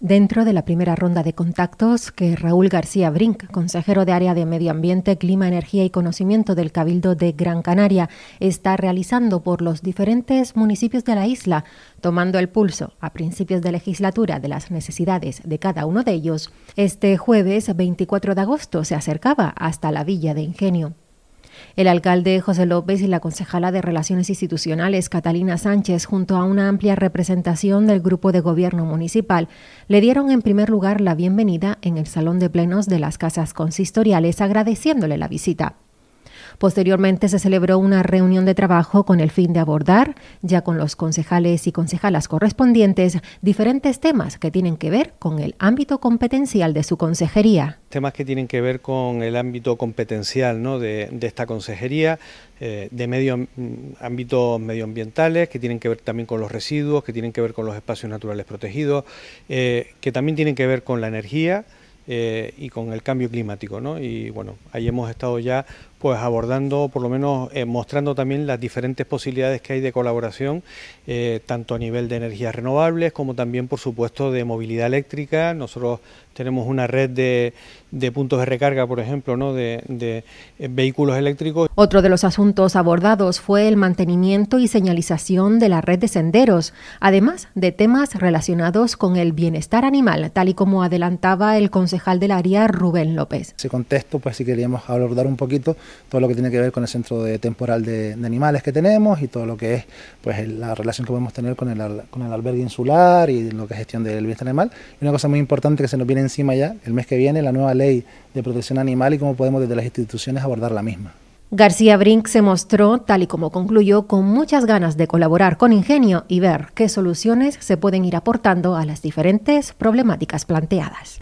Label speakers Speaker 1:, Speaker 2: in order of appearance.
Speaker 1: dentro de la primera ronda de contactos que Raúl García Brink, consejero de área de Medio Ambiente, Clima, Energía y Conocimiento del Cabildo de Gran Canaria, está realizando por los diferentes municipios de la isla, tomando el pulso a principios de legislatura de las necesidades de cada uno de ellos, este jueves 24 de agosto se acercaba hasta la villa de Ingenio. El alcalde José López y la concejala de Relaciones Institucionales, Catalina Sánchez, junto a una amplia representación del grupo de gobierno municipal, le dieron en primer lugar la bienvenida en el Salón de Plenos de las Casas Consistoriales, agradeciéndole la visita. Posteriormente se celebró una reunión de trabajo con el fin de abordar, ya con los concejales y concejalas correspondientes, diferentes temas que tienen que ver con el ámbito competencial de su consejería.
Speaker 2: Temas que tienen que ver con el ámbito competencial de, esta consejería, eh, de medio, mm, ámbitos medioambientales, que tienen que ver también con los residuos, que tienen que ver con los espacios naturales protegidos, eh, que también tienen que ver con la energía. Eh, y con el cambio climático. Y bueno, ahí hemos estado ya pues abordando, por lo menos eh, mostrando también las diferentes posibilidades que hay de colaboración, eh, tanto a nivel de energías renovables como también, por supuesto, de movilidad eléctrica. Nosotros tenemos una red de, puntos de recarga, por ejemplo, ¿no? de, eh, vehículos eléctricos.
Speaker 1: Otro de los asuntos abordados fue el mantenimiento y señalización de la red de senderos, además de temas relacionados con el bienestar animal, tal y como adelantaba el concejal del área, Rubén López.
Speaker 3: ese contexto, pues si queríamos abordar un poquito todo lo que tiene que ver con el centro de, temporal de, animales que tenemos y todo lo que es pues la relación que podemos tener con el, con el albergue insular y lo que es gestión del bienestar animal. Y una cosa muy importante que se nos viene encima ya, el mes que viene, la nueva ley de protección animal y cómo podemos desde las instituciones abordar la misma.
Speaker 1: García Brink se mostró, tal y como concluyó, con muchas ganas de colaborar con ingenio y ver qué soluciones se pueden ir aportando a las diferentes problemáticas planteadas.